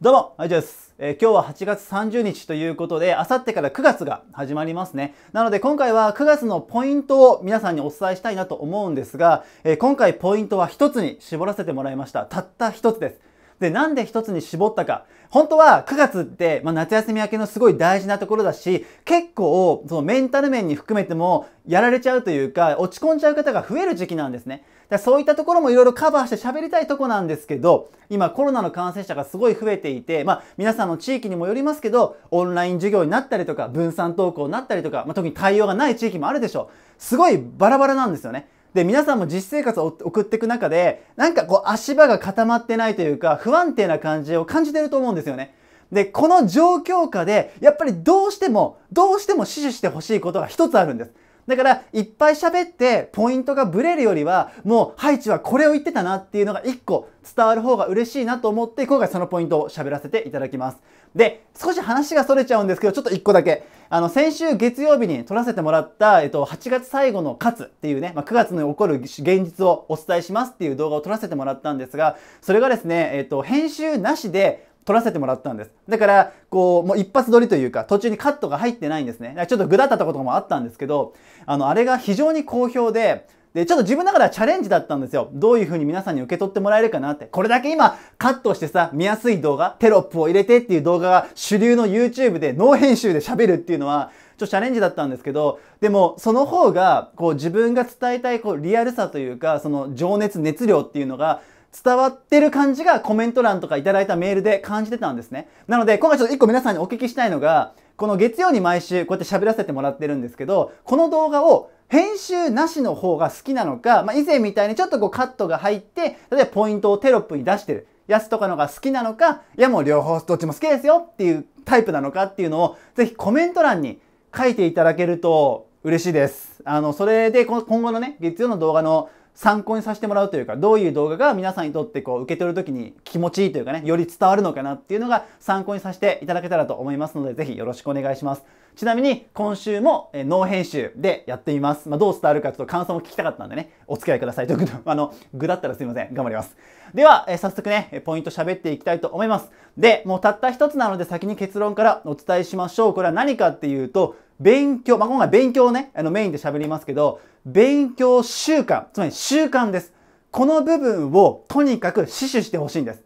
どうも、アイジです。えー、今日は8月30日ということで、あさってから9月が始まりますね。なので今回は9月のポイントを皆さんにお伝えしたいなと思うんですが、えー、今回ポイントは1つに絞らせてもらいました。たった1つです。で、なんで一つに絞ったか。本当は9月って、まあ、夏休み明けのすごい大事なところだし、結構、そのメンタル面に含めても、やられちゃうというか、落ち込んじゃう方が増える時期なんですね。そういったところもいろいろカバーして喋りたいとこなんですけど、今コロナの感染者がすごい増えていて、まあ皆さんの地域にもよりますけど、オンライン授業になったりとか、分散登校になったりとか、まあ、特に対応がない地域もあるでしょう。すごいバラバラなんですよね。で、皆さんも実生活を送っていく中で、なんかこう足場が固まってないというか、不安定な感じを感じてると思うんですよね。で、この状況下で、やっぱりどうしても、どうしても死守してほしいことが一つあるんです。だから、いっぱい喋って、ポイントがブレるよりは、もう、ハイチはこれを言ってたなっていうのが一個伝わる方が嬉しいなと思って、今回そのポイントを喋らせていただきます。で、少し話が逸れちゃうんですけど、ちょっと一個だけ。あの、先週月曜日に撮らせてもらった、えっと、8月最後の勝つっていうね、まあ、9月に起こる現実をお伝えしますっていう動画を撮らせてもらったんですが、それがですね、えっと、編集なしで、撮らせてもらったんです。だから、こう、もう一発撮りというか、途中にカットが入ってないんですね。ちょっとグダったこともあったんですけど、あの、あれが非常に好評で、で、ちょっと自分の中ではチャレンジだったんですよ。どういう風に皆さんに受け取ってもらえるかなって。これだけ今、カットしてさ、見やすい動画、テロップを入れてっていう動画が主流の YouTube で、ノー編集で喋るっていうのは、ちょっとチャレンジだったんですけど、でも、その方が、こう、自分が伝えたい、こう、リアルさというか、その情熱、熱量っていうのが、伝わってる感じがコメント欄とかいただいたメールで感じてたんですね。なので、今回ちょっと一個皆さんにお聞きしたいのが、この月曜に毎週こうやって喋らせてもらってるんですけど、この動画を編集なしの方が好きなのか、まあ、以前みたいにちょっとこうカットが入って、例えばポイントをテロップに出してるやつとかのが好きなのか、いやもう両方どっちも好きですよっていうタイプなのかっていうのを、ぜひコメント欄に書いていただけると嬉しいです。あの、それで今後のね、月曜の動画の参考にさせてもらうというか、どういう動画が皆さんにとってこう受け取るときに気持ちいいというかね、より伝わるのかなっていうのが参考にさせていただけたらと思いますので、ぜひよろしくお願いします。ちなみに今週も脳編集でやってみます。まあ、どう伝わるかちょっと感想も聞きたかったんでね、お付き合いくださいということで、あの、具だったらすいません。頑張ります。では、え早速ね、ポイント喋っていきたいと思います。で、もうたった一つなので先に結論からお伝えしましょう。これは何かっていうと、勉強、まあ、今回勉強をね、あのメインで喋りますけど、勉強習慣、つまり習慣です。この部分をとにかく死守してほしいんです。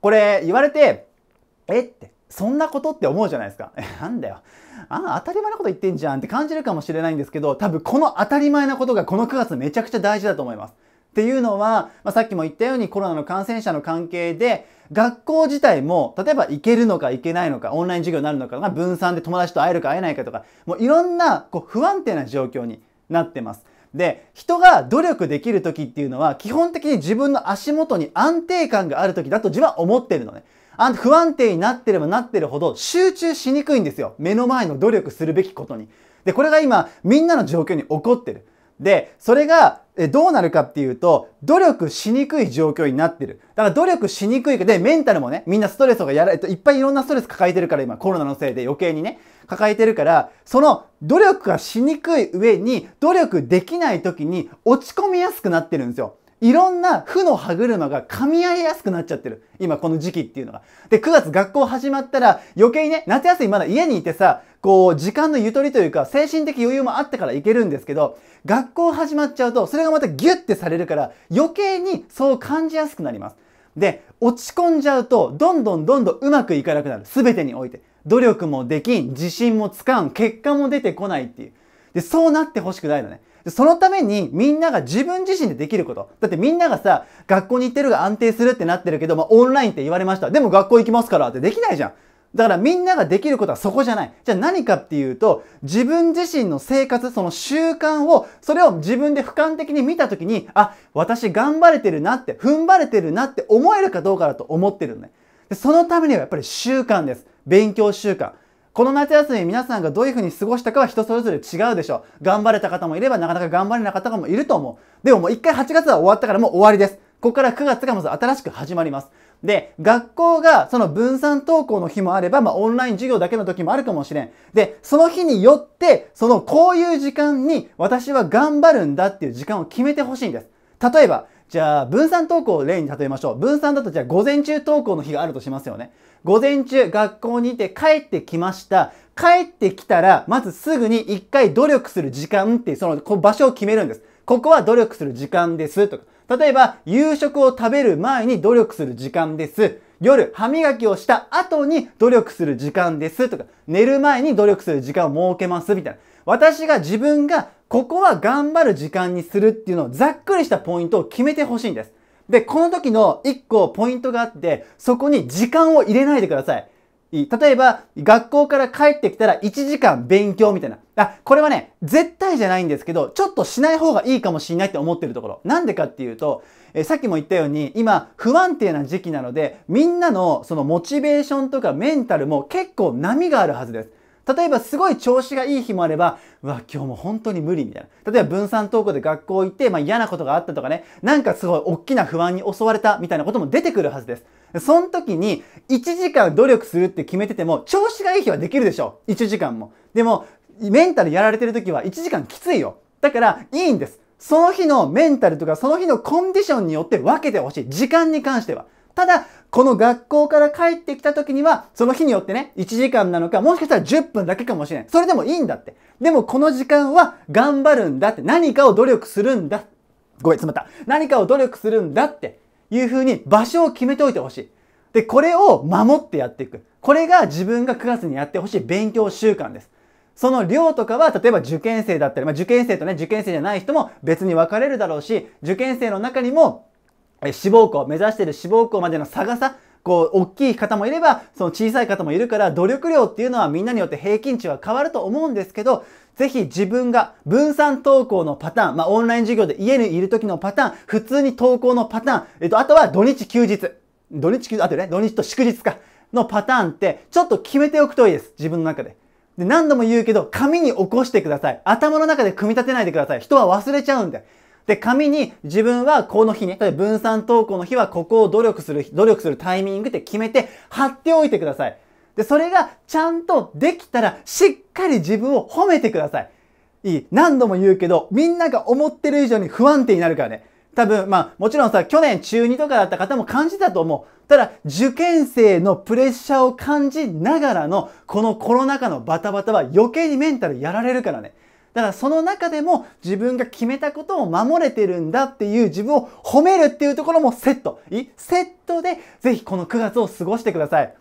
これ言われて、えって、そんなことって思うじゃないですか。え、なんだよ。あ、当たり前のこと言ってんじゃんって感じるかもしれないんですけど、多分この当たり前なことがこの9月めちゃくちゃ大事だと思います。っていうのは、まあ、さっきも言ったようにコロナの感染者の関係で、学校自体も、例えば行けるのか行けないのか、オンライン授業になるのか、まあ、分散で友達と会えるか会えないかとか、もういろんなこう不安定な状況になってます。で、人が努力できる時っていうのは、基本的に自分の足元に安定感がある時だと自分は思ってるのね。不安定になってればなってるほど集中しにくいんですよ。目の前の努力するべきことに。で、これが今、みんなの状況に起こってる。で、それがどうなるかっていうと、努力しにくい状況になってる。だから努力しにくい。で、メンタルもね、みんなストレスがやられといっぱいいろんなストレス抱えてるから、今コロナのせいで余計にね、抱えてるから、その努力がしにくい上に、努力できない時に落ち込みやすくなってるんですよ。いろんな負の歯車が噛み合いやすくなっちゃってる。今この時期っていうのが。で、9月学校始まったら余計にね、夏休みまだ家にいてさ、こう、時間のゆとりというか、精神的余裕もあってから行けるんですけど、学校始まっちゃうと、それがまたギュッてされるから、余計にそう感じやすくなります。で、落ち込んじゃうと、どんどんどんどんうまくいかなくなる。全てにおいて。努力もできん、自信もつかん、結果も出てこないっていう。で、そうなってほしくないのね。で、そのためにみんなが自分自身でできること。だってみんながさ、学校に行ってるが安定するってなってるけど、まあオンラインって言われました。でも学校行きますからってできないじゃん。だからみんなができることはそこじゃない。じゃあ何かっていうと、自分自身の生活、その習慣を、それを自分で俯瞰的に見たときに、あ、私頑張れてるなって、踏ん張れてるなって思えるかどうかだと思ってるのね。でそのためにはやっぱり習慣です。勉強習慣。この夏休み皆さんがどういうふうに過ごしたかは人それぞれ違うでしょう。頑張れた方もいればなかなか頑張れなかった方もいると思う。でももう一回8月は終わったからもう終わりです。ここから9月がまず新しく始まります。で、学校がその分散登校の日もあれば、まあオンライン授業だけの時もあるかもしれん。で、その日によって、そのこういう時間に私は頑張るんだっていう時間を決めてほしいんです。例えば、じゃあ、分散登校を例に例えましょう。分散だとじゃあ午前中登校の日があるとしますよね。午前中学校にいて帰ってきました。帰ってきたら、まずすぐに一回努力する時間っていう、その場所を決めるんです。ここは努力する時間ですとか。例えば、夕食を食べる前に努力する時間です。夜、歯磨きをした後に努力する時間ですとか、寝る前に努力する時間を設けますみたいな。私が自分がここは頑張る時間にするっていうのをざっくりしたポイントを決めてほしいんです。で、この時の1個ポイントがあって、そこに時間を入れないでください。いい。例えば、学校から帰ってきたら1時間勉強みたいな。あ、これはね、絶対じゃないんですけど、ちょっとしない方がいいかもしれないって思ってるところ。なんでかっていうと、えさっきも言ったように、今、不安定な時期なので、みんなのそのモチベーションとかメンタルも結構波があるはずです。例えばすごい調子がいい日もあれば、うわ、今日も本当に無理みたいな。例えば分散登校で学校行って、まあ、嫌なことがあったとかね、なんかすごい大きな不安に襲われたみたいなことも出てくるはずです。その時に1時間努力するって決めてても、調子がいい日はできるでしょ。1時間も。でも、メンタルやられてる時は1時間きついよ。だから、いいんです。その日のメンタルとか、その日のコンディションによって分けてほしい。時間に関しては。ただ、この学校から帰ってきた時には、その日によってね、1時間なのか、もしかしたら10分だけかもしれない。それでもいいんだって。でもこの時間は頑張るんだって。何かを努力するんだ。ごめん、つまった。何かを努力するんだっていう風に場所を決めておいてほしい。で、これを守ってやっていく。これが自分が9月にやってほしい勉強習慣です。その量とかは、例えば受験生だったり、まあ、受験生とね、受験生じゃない人も別に分かれるだろうし、受験生の中にもえ志望校、目指してる志望校までの差がさ、こう、大きい方もいれば、その小さい方もいるから、努力量っていうのはみんなによって平均値は変わると思うんですけど、ぜひ自分が分散投稿のパターン、まあ、オンライン授業で家にいる時のパターン、普通に投稿のパターン、えっと、あとは土日休日。土日休日、あとね、土日と祝日か。のパターンって、ちょっと決めておくといいです。自分の中で。で、何度も言うけど、紙に起こしてください。頭の中で組み立てないでください。人は忘れちゃうんで。で、紙に自分はこの日ね、例えば分散投稿の日はここを努力する、努力するタイミングって決めて貼っておいてください。で、それがちゃんとできたらしっかり自分を褒めてください。いい。何度も言うけど、みんなが思ってる以上に不安定になるからね。多分、まあ、もちろんさ、去年中2とかだった方も感じたと思う。ただ、受験生のプレッシャーを感じながらの、このコロナ禍のバタバタは余計にメンタルやられるからね。だからその中でも自分が決めたことを守れてるんだっていう自分を褒めるっていうところもセット。いセットでぜひこの9月を過ごしてください。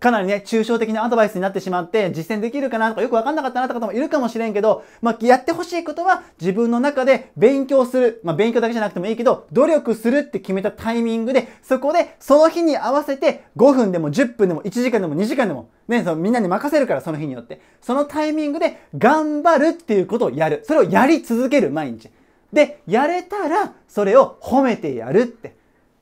かなりね、抽象的なアドバイスになってしまって、実践できるかなとかよくわかんなかったなとか方もいるかもしれんけど、まあ、やってほしいことは自分の中で勉強する。まあ、勉強だけじゃなくてもいいけど、努力するって決めたタイミングで、そこでその日に合わせて5分でも10分でも1時間でも2時間でも、ね、そのみんなに任せるからその日によって。そのタイミングで頑張るっていうことをやる。それをやり続ける毎日。で、やれたらそれを褒めてやるって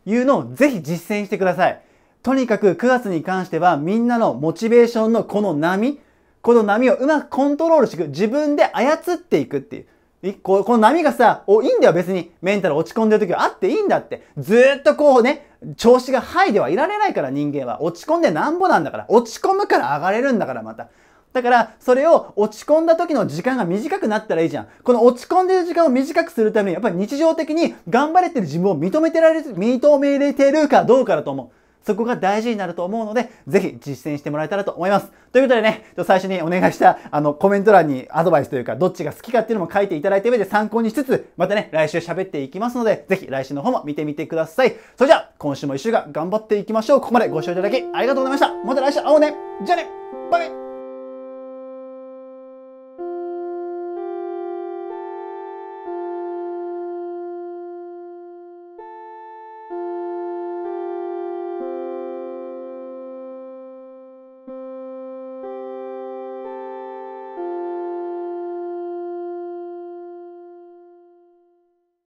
いうのをぜひ実践してください。とにかく9月に関してはみんなのモチベーションのこの波、この波をうまくコントロールしていく。自分で操っていくっていう。この波がさ、お、いいんだよ別に。メンタル落ち込んでる時はあっていいんだって。ずっとこうね、調子がハイではいられないから人間は。落ち込んでなんぼなんだから。落ち込むから上がれるんだからまた。だから、それを落ち込んだ時の時間が短くなったらいいじゃん。この落ち込んでる時間を短くするために、やっぱり日常的に頑張れてる自分を認めてられる、認めれてるかどうかだと思う。そこが大事になると思うので、ぜひ実践してもらえたらと思います。ということでね、最初にお願いした、あの、コメント欄にアドバイスというか、どっちが好きかっていうのも書いていただいた上で参考にしつつ、またね、来週喋っていきますので、ぜひ来週の方も見てみてください。それじゃあ、今週も一週間頑張っていきましょう。ここまでご視聴いただきありがとうございました。また来週会おうね。じゃあね。バイバイ。